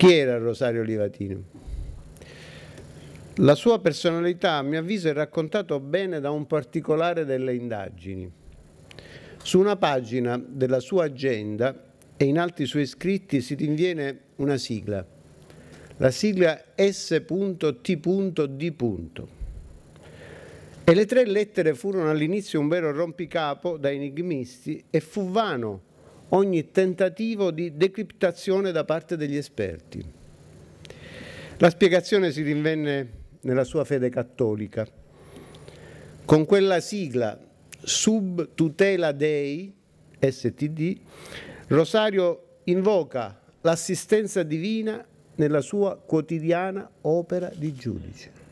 Chi era Rosario Livatino? La sua personalità, a mio avviso, è raccontata bene da un particolare delle indagini. Su una pagina della sua agenda e in altri suoi scritti si rinviene una sigla, la sigla S.T.D. E le tre lettere furono all'inizio un vero rompicapo da enigmisti e fu vano ogni tentativo di decriptazione da parte degli esperti. La spiegazione si rinvenne nella sua fede cattolica. Con quella sigla Sub Tutela Dei, STD, Rosario invoca l'assistenza divina nella sua quotidiana opera di giudice.